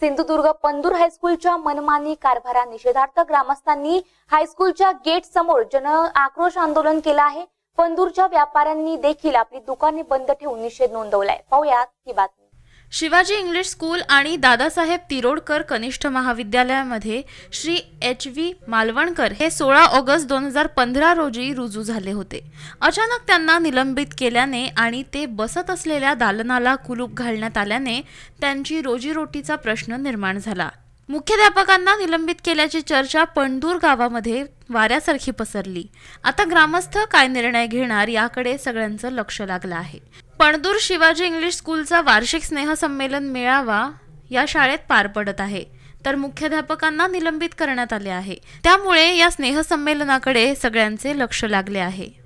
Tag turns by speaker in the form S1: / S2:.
S1: सिंधुदुर्ग पंदूर हायस्कूलच्या मनमानी कारभारा निषेधार्थ ग्रामस्थांनी हायस्कूलच्या गेट समोर जन आक्रोश आंदोलन केलं आहे पंदूरच्या व्यापाऱ्यांनी देखील आपली दुकाने
S2: बंद ठेवून निषेध नोंदवलाय पाहुयात ही बातमी शिवाजी इंग्लिश स्कूल आणि दादासाहेब तिरोडकर कनिष्ठ महाविद्यालयामध्ये श्री एच व्ही मालवणकर हे सोळा ऑगस्ट दोन हजार पंधरा रोजी रुजू झाले होते अचानक त्यांना निलंबित केल्याने आणि ते बसत असलेल्या दालनाला कुलूप घालण्यात आल्याने त्यांची रोजीरोटीचा प्रश्न निर्माण झाला मुख्याध्यापकांना निलंबित केल्याची चर्चा पणदूर गावामध्ये वाऱ्यासारखी पसरली आता ग्रामस्थ काय निर्णय घेणार याकडे सगळ्यांचं लक्ष लागलं आहे पणदूर शिवाजी इंग्लिश स्कूलचा वार्षिक स्नेहसंमेलन मेळावा या शाळेत पार पडत आहे तर मुख्याध्यापकांना निलंबित करण्यात आले आहे त्यामुळे या स्नेहसंमेलनाकडे सगळ्यांचे लक्ष लागले आहे